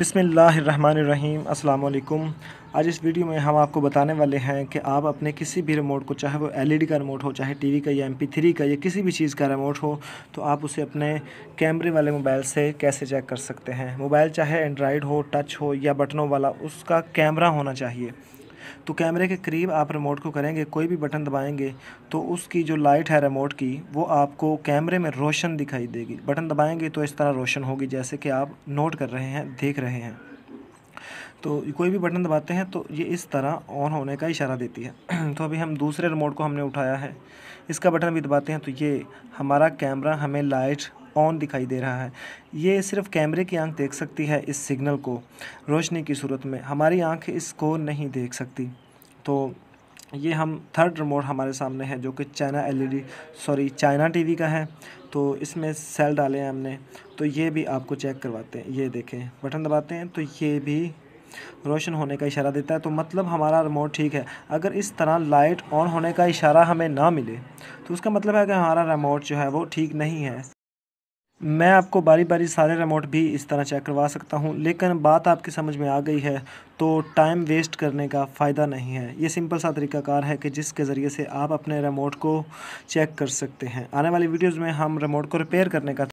बिसमीम् अल्लाम आज इस वीडियो में हम आपको बताने वाले हैं कि आप अपने किसी भी रिमोट को चाहे वो एलईडी e का रिमोट हो चाहे टीवी का या थ्री का या किसी भी चीज़ का रिमोट हो तो आप उसे अपने कैमरे वाले मोबाइल से कैसे चेक कर सकते हैं मोबाइल चाहे एंड्राइड हो टच हो या बटनों वाला उसका कैमरा होना चाहिए तो कैमरे के करीब आप रिमोट को करेंगे कोई भी बटन दबाएंगे तो उसकी जो लाइट है रिमोट की वो आपको कैमरे में रोशन दिखाई देगी बटन दबाएंगे तो इस तरह रोशन होगी जैसे कि आप नोट कर रहे हैं देख रहे हैं तो कोई भी बटन दबाते हैं तो ये इस तरह ऑन होने का इशारा देती है तो अभी हम दूसरे रिमोट को हमने उठाया है इसका बटन भी दबाते हैं तो ये हमारा कैमरा हमें लाइट ऑन दिखाई दे रहा है ये सिर्फ कैमरे की आंख देख सकती है इस सिग्नल को रोशनी की सूरत में हमारी आंख इसको नहीं देख सकती तो ये हम थर्ड रिमोट हमारे सामने है जो कि China LED sorry China TV का है तो इसमें सेल डाले हैं हमने तो ये भी आपको चेक करवाते हैं ये देखें बटन दबाते हैं तो ये भी रोशन होने का इशारा देता है तो मतलब हमारा रिमोट ठीक है अगर इस तरह लाइट ऑन होने का इशारा हमें ना मिले तो उसका मतलब है कि हमारा रिमोट जो है वो ठीक नहीं है मैं आपको बारी बारी सारे रिमोट भी इस तरह चेक करवा सकता हूँ लेकिन बात आपकी समझ में आ गई है तो टाइम वेस्ट करने का फ़ायदा नहीं है ये सिंपल सा तरीकाकार है कि जिसके ज़रिए से आप अपने रिमोट को चेक कर सकते हैं आने वाली वीडियोज़ में हम रिमोट को रिपेयर करने का